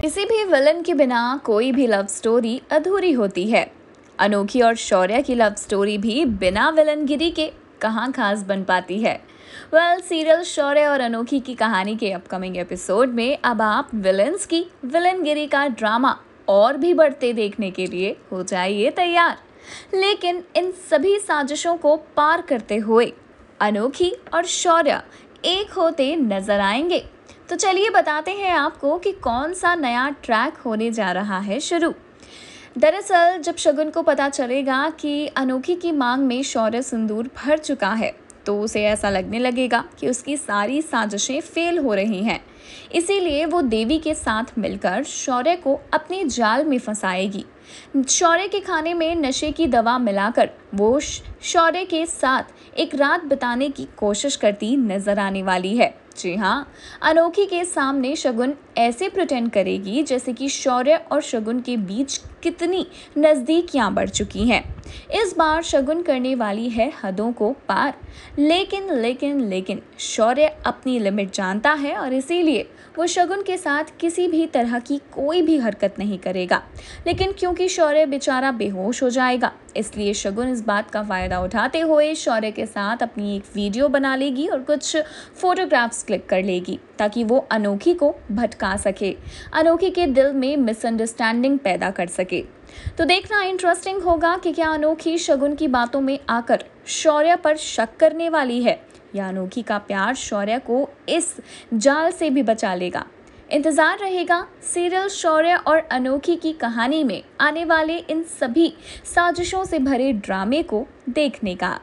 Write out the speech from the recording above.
किसी भी विलन के बिना कोई भी लव स्टोरी अधूरी होती है अनोखी और शौर्य की लव स्टोरी भी बिना विलनगिरी के कहाँ खास बन पाती है वेल well, सीरियल शौर्य और अनोखी की कहानी के अपकमिंग एपिसोड में अब आप विलन्स की विलनगिरी का ड्रामा और भी बढ़ते देखने के लिए हो जाइए तैयार लेकिन इन सभी साजिशों को पार करते हुए अनोखी और शौर्य एक होते नजर आएंगे तो चलिए बताते हैं आपको कि कौन सा नया ट्रैक होने जा रहा है शुरू दरअसल जब शगुन को पता चलेगा कि अनोखी की मांग में शौर्य सिंदूर भर चुका है तो उसे ऐसा लगने लगेगा कि उसकी सारी साजिशें फेल हो रही हैं इसीलिए वो देवी के साथ मिलकर शौर्य को अपने जाल में फंसाएगी शौर्य के खाने में नशे की दवा मिलाकर वो शौर्य के साथ एक रात बिताने की कोशिश करती नजर आने वाली है जी हाँ अनोखी के सामने शगुन ऐसे प्रटेंड करेगी जैसे कि शौर्य और शगुन के बीच कितनी नज़दीकियाँ बढ़ चुकी हैं इस बार शगुन करने वाली है हदों को पार लेकिन लेकिन लेकिन शौर्य अपनी लिमिट जानता है और इसीलिए वो शगुन के साथ किसी भी तरह की कोई भी हरकत नहीं करेगा लेकिन क्योंकि शौर्य बेचारा बेहोश हो जाएगा इसलिए शगुन इस बात का फ़ायदा उठाते हुए शौर्य के साथ अपनी एक वीडियो बना लेगी और कुछ फ़ोटोग्राफ्स क्लिक कर लेगी ताकि वो अनोखी को भटका सके अनोखी के दिल में मिसअंडरस्टैंडिंग पैदा कर सके तो देखना इंटरेस्टिंग होगा कि क्या अनोखी शगुन की बातों में आकर शौर्य पर शक करने वाली है या अनोखी का प्यार शौर्य को इस जाल से भी बचा लेगा इंतज़ार रहेगा सीरियल शौर्य और अनोखी की कहानी में आने वाले इन सभी साजिशों से भरे ड्रामे को देखने का